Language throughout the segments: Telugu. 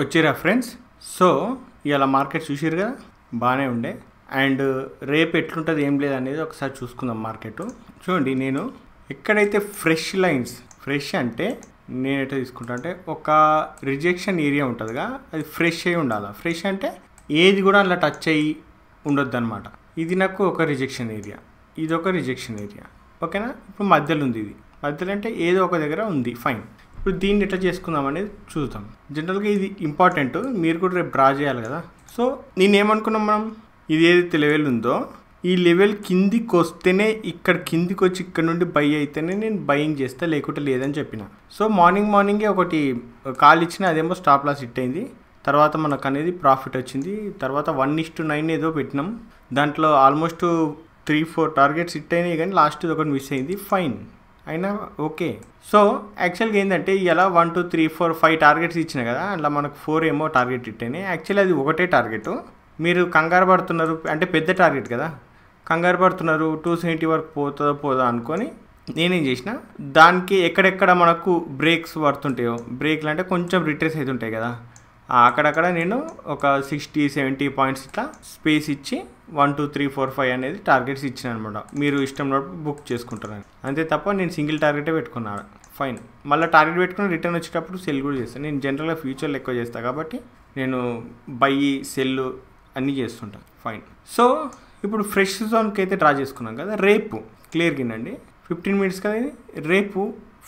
వచ్చిరా ఫ్రెండ్స్ సో ఇవాళ మార్కెట్ చూసిరు కదా బాగానే ఉండే అండ్ రేపు ఎట్లుంటుంది ఏం లేదు అనేది ఒకసారి చూసుకుందాం మార్కెట్ చూడండి నేను ఎక్కడైతే ఫ్రెష్ లైన్స్ ఫ్రెష్ అంటే నేనైతే తీసుకుంటా అంటే ఒక రిజెక్షన్ ఏరియా ఉంటుందిగా అది ఫ్రెష్ అయి ఉండాలి ఫ్రెష్ అంటే ఏది కూడా అలా టచ్ అయ్యి ఉండొద్దు అనమాట ఇది నాకు ఒక రిజెక్షన్ ఏరియా ఇది ఒక రిజెక్షన్ ఏరియా ఓకేనా ఇప్పుడు మధ్యలో ఉంది ఇది మధ్యలో అంటే ఏదో ఒక దగ్గర ఉంది ఫైన్ ఇప్పుడు దీన్ని ఎట్లా చేసుకుందాం అనేది చూద్దాం జనరల్గా ఇది ఇంపార్టెంట్ మీరు కూడా రేపు డ్రా చేయాలి కదా సో నేనేమనుకున్నాం మనం ఇది ఏదైతే లెవెల్ ఉందో ఈ లెవెల్ కిందికి వస్తేనే ఇక్కడ కిందికి వచ్చి ఇక్కడ నుండి బై అయితేనే నేను బయింగ్ చేస్తా లేకుంటే లేదని చెప్పిన సో మార్నింగ్ మార్నింగే ఒకటి కాల్ ఇచ్చిన అదేమో స్టాప్ లాస్ హిట్ అయింది తర్వాత మనకు అనేది ప్రాఫిట్ వచ్చింది తర్వాత వన్ టు నైన్ ఏదో పెట్టినాం దాంట్లో almost three four targets hit అయినాయి కానీ లాస్ట్ ఒకటి మిస్ అయింది ఫైన్ అయినా ఓకే సో యాక్చువల్గా ఏంటంటే ఇలా one two three four five targets ఇచ్చినాయి కదా అట్లా మనకు ఫోర్ ఏమో టార్గెట్ ఇట్టేనే యాక్చువల్లీ అది ఒకటే టార్గెట్ మీరు కంగారు పడుతున్నారు అంటే పెద్ద టార్గెట్ కదా కంగారు పడుతున్నారు టూ సెవెంటీ వరకు పోతుందో పోదా అనుకొని నేనేం చేసిన దానికి ఎక్కడెక్కడ మనకు బ్రేక్స్ పడుతుంటాయో బ్రేక్లు అంటే కొంచెం రిట్రేస్ అవుతుంటాయి కదా అక్కడక్కడ నేను ఒక సిక్స్టీ సెవెంటీ పాయింట్స్ ఇట్లా స్పేస్ ఇచ్చి one two three four five అనేది టార్గెట్స్ ఇచ్చిన అనమాట మీరు ఇష్టం బుక్ చేసుకుంటారని అంతే తప్ప నేను సింగిల్ టార్గెటే పెట్టుకున్నాను ఫైన్ మళ్ళీ టార్గెట్ పెట్టుకుని రిటర్న్ వచ్చేటప్పుడు సెల్ కూడా చేస్తాను నేను జనరల్గా ఫ్యూచర్లో ఎక్కువ చేస్తాను కాబట్టి నేను బై సెల్ అన్నీ చేస్తుంటాను ఫైన్ సో ఇప్పుడు ఫ్రెష్ జోన్కి అయితే డ్రా చేసుకున్నాం కదా రేపు క్లియర్ కిందండి ఫిఫ్టీన్ మినిట్స్ కదా రేపు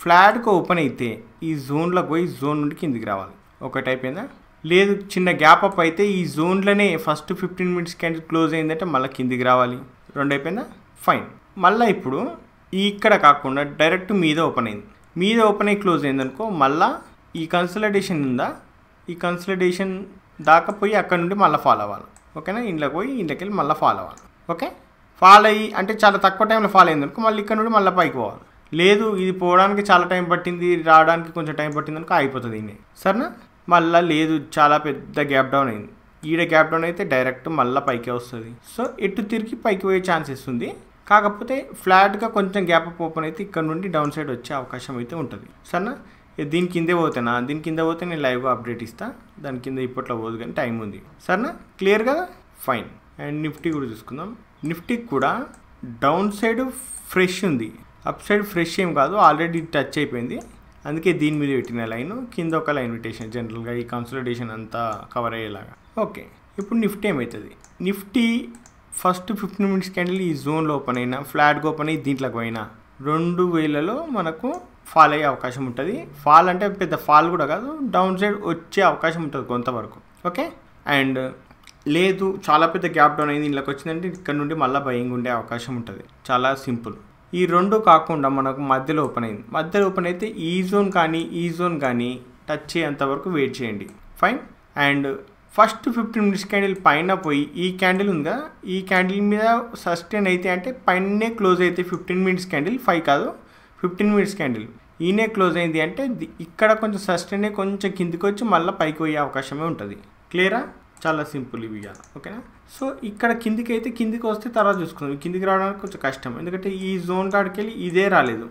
ఫ్లాట్గా ఓపెన్ అయితే ఈ జోన్లో పోయి జోన్ నుండి కిందికి రావాలి ఒకటి అయిపోయిందా లేదు చిన్న గ్యాప్ అప్ అయితే ఈ జోన్లోనే ఫస్ట్ ఫిఫ్టీన్ మినిట్స్ కంటే క్లోజ్ అయిందంటే మళ్ళీ కిందికి రావాలి రెండు అయిపోయిందా ఫైన్ మళ్ళీ ఇప్పుడు ఇక్కడ కాకుండా డైరెక్ట్ మీద ఓపెన్ అయింది మీద ఓపెన్ అయ్యి క్లోజ్ అయిందనుకో మళ్ళీ ఈ కన్సల్టేషన్ ఉందా ఈ కన్సల్టేషన్ దాకా పోయి అక్కడ నుండి మళ్ళీ ఫాలో అవ్వాలి ఓకేనా ఇంట్లోకి పోయి ఇంట్లోకి వెళ్ళి మళ్ళీ ఫాలో అవ్వాలి ఓకే ఫాలో అయ్యి అంటే చాలా తక్కువ టైంలో ఫాలో అయిందనుకో మళ్ళీ ఇక్కడ నుండి మళ్ళీ పైకి పోవాలి లేదు ఇది పోవడానికి చాలా టైం పట్టింది రావడానికి కొంచెం టైం పట్టింది అనుకో అయిపోతుంది ఇన్ని సరేనా మళ్ళీ లేదు చాలా పెద్ద గ్యాప్ డౌన్ అయింది ఈడ గ్యాప్ డౌన్ అయితే డైరెక్ట్ మళ్ళీ పైకే వస్తుంది సో ఎటు తిరిగి పైకి పోయే ఛాన్సెస్ ఉంది కాకపోతే ఫ్లాట్గా కొంచెం గ్యాప్ అప్ ఓపెన్ అయితే ఇక్కడ నుండి డౌన్ సైడ్ వచ్చే అవకాశం అయితే ఉంటుంది సరేనా దీని కిందే పోతేనా దీని కింద పోతే నేను లైవ్గా అప్డేట్ ఇస్తాను దాని కింద ఇప్పట్లో పోదు కానీ టైం ఉంది సరేనా క్లియర్గా ఫైన్ అండ్ నిఫ్టీ కూడా చూసుకుందాం నిఫ్టీ కూడా డౌన్ సైడ్ ఫ్రెష్ ఉంది అప్ సైడ్ ఫ్రెష్ ఏం కాదు ఆల్రెడీ టచ్ అయిపోయింది అందుకే దీని మీద పెట్టిన లైన్ కింద ఒక లైన్ పెట్టేసిన జనరల్గా ఈ కన్సల్టేషన్ అంతా కవర్ అయ్యేలాగా ఓకే ఇప్పుడు నిఫ్టీ ఏమవుతుంది Nifty first fifteen minutes candle ఈ జోన్లో ఓపెన్ అయినా ఫ్లాట్గా ఓపెన్ అయ్యి దీంట్లోకి పోయినా రెండు వేలలో మనకు ఫాల్ అయ్యే అవకాశం ఉంటుంది ఫాల్ అంటే పెద్ద ఫాల్ కూడా కాదు డౌన్ సైడ్ వచ్చే అవకాశం ఉంటుంది కొంతవరకు ఓకే అండ్ లేదు చాలా పెద్ద గ్యాప్ డౌన్ అయింది ఇంట్లోకి వచ్చిందంటే ఇక్కడ నుండి మళ్ళీ భయంగా ఉండే అవకాశం ఉంటుంది చాలా సింపుల్ ఈ రెండు కాకుండా మనకు మధ్యలో ఓపెన్ అయింది మధ్యలో ఓపెన్ అయితే ఈ జోన్ కానీ ఈ జోన్ కానీ టచ్ చేయంత వరకు వెయిట్ చేయండి fine and first fifteen minutes candle పైన పోయి ఈ క్యాండిల్ ఉందా ఈ క్యాండిల్ మీద సస్టైన్ అయితే అంటే పైన క్లోజ్ అయితే ఫిఫ్టీన్ మినిట్స్ క్యాండిల్ ఫైవ్ కాదు ఫిఫ్టీన్ మినిట్స్ క్యాండిల్ ఈయనే క్లోజ్ అయింది అంటే ఇక్కడ కొంచెం సస్టైన్ కొంచెం కిందికి వచ్చి మళ్ళీ పైకి పోయే అవకాశమే ఉంటుంది క్లియరా చాలా సింపుల్ ఇవి ఇవ్వాలి ఓకేనా సో ఇక్కడ కిందికి అయితే కిందికి వస్తే తర్వాత చూసుకున్నాం కిందికి రావడానికి కొంచెం కష్టం ఎందుకంటే ఈ జోన్ కాడికి వెళ్ళి ఇదే రాలేదు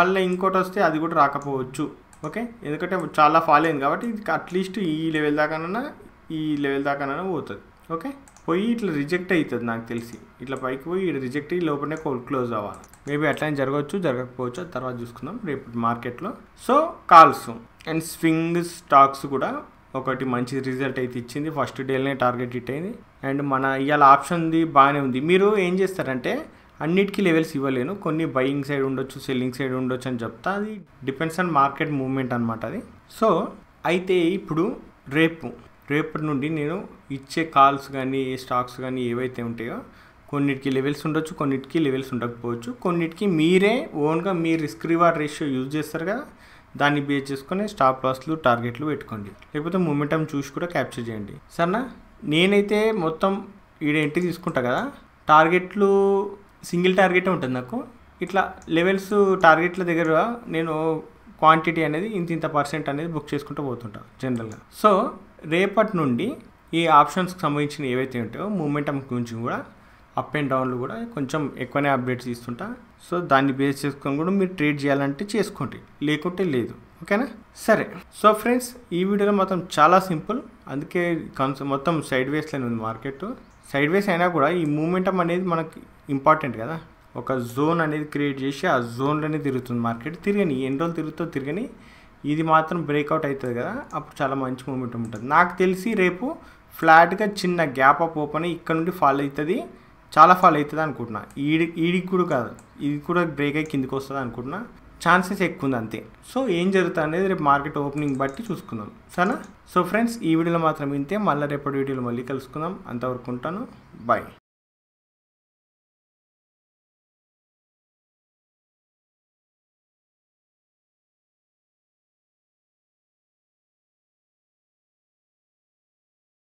మళ్ళీ ఇంకోటి వస్తే అది కూడా రాకపోవచ్చు ఓకే ఎందుకంటే చాలా ఫాల్ అయింది కాబట్టి ఇది అట్లీస్ట్ ఈ లెవెల్ దాకానన్నా ఈ లెవెల్ దాకానన్నా పోతుంది ఓకే పోయి ఇట్లా రిజెక్ట్ అవుతుంది నాకు తెలిసి ఇట్లా పైకి పోయి ఇటు రిజెక్ట్ అయ్యి లోపలనే క్లోజ్ అవ్వాలి మేబీ అట్లా జరగవచ్చు జరగకపోవచ్చు తర్వాత చూసుకుందాం రేపు మార్కెట్లో so calls and swing stocks కూడా ఒకటి మంచి రిజల్ట్ అయితే ఇచ్చింది ఫస్ట్ డేలోనే టార్గెట్ హిట్ అయింది అండ్ మన ఇవాళ ఆప్షన్ది బాగానే ఉంది మీరు ఏం చేస్తారంటే అన్నిటికీ లెవెల్స్ ఇవ్వలేను కొన్ని బయింగ్ సైడ్ ఉండొచ్చు సెల్లింగ్ సైడ్ ఉండొచ్చు అని చెప్తా అది డిపెండ్స్ ఆన్ మార్కెట్ మూవ్మెంట్ అనమాట అది సో అయితే ఇప్పుడు రేపు రేపటి నుండి నేను ఇచ్చే కాల్స్ కానీ స్టాక్స్ కానీ ఏవైతే ఉంటాయో కొన్నిటికి లెవెల్స్ ఉండొచ్చు కొన్నిటికి లెవెల్స్ ఉండకపోవచ్చు కొన్నిటికి మీరే ఓన్గా మీ రిస్క్ రివార్డ్ రేషియో యూజ్ చేస్తారు కదా దాన్ని బేస్ చేసుకొని స్టాప్ లాస్లు టార్గెట్లు పెట్టుకోండి లేకపోతే మూమెంటం చూసి కూడా క్యాప్చర్ చేయండి సరేనా నేనైతే మొత్తం ఈడ ఎంట్రీ తీసుకుంటా కదా టార్గెట్లు సింగిల్ టార్గెటే ఉంటుంది నాకు ఇట్లా లెవెల్స్ టార్గెట్ల దగ్గర నేను క్వాంటిటీ అనేది ఇంత ఇంత పర్సెంట్ అనేది బుక్ చేసుకుంటూ పోతుంటా జనరల్గా సో రేపటి నుండి ఈ ఆప్షన్స్కి సంబంధించిన ఏవైతే ఉంటాయో మూమెంటం గురించి కూడా అప్ అండ్ డౌన్లు కూడా కొంచెం ఎక్కువనే అప్డేట్స్ ఇస్తుంటా సో దాన్ని బేస్ చేసుకొని కూడా మీరు ట్రేడ్ చేయాలంటే చేసుకోండి లేకుంటే లేదు ఓకేనా సరే సో ఫ్రెండ్స్ ఈ వీడియోలో మొత్తం చాలా సింపుల్ అందుకే కన్స్ మొత్తం సైడ్ వేస్లోనే ఉంది మార్కెట్ సైడ్ వేస్ అయినా కూడా ఈ మూమెంటం అనేది మనకి ఇంపార్టెంట్ కదా ఒక జోన్ అనేది క్రియేట్ చేసి ఆ జోన్లోనే తిరుగుతుంది మార్కెట్ తిరగని ఎన్ని రోజులు తిరుగుతో తిరగని ఇది మాత్రం బ్రేక్అవుట్ అవుతుంది కదా అప్పుడు చాలా మంచి మూమెంట్ ఉంటుంది నాకు తెలిసి రేపు ఫ్లాట్గా చిన్న గ్యాప్ అప్ ఓపెన్ ఇక్కడ నుండి ఫాలో అవుతుంది చాలా ఫాల్ అవుతుంది అనుకుంటున్నా ఈడి ఈడికి కూడా కాదు ఇది కూడా బ్రేక్ అయ్యి కిందికి వస్తుంది అనుకుంటున్నా ఛాన్సెస్ ఎక్కువ ఉంది అంతే సో ఏం జరుగుతుంది అనేది రేపు మార్కెట్ ఓపెనింగ్ బట్టి చూసుకుందాం సరేనా సో ఫ్రెండ్స్ ఈ వీడియోలో మాత్రం ఇంతే మళ్ళీ రేపటి వీడియోలో మళ్ళీ కలుసుకుందాం అంతవరకు ఉంటాను బాయ్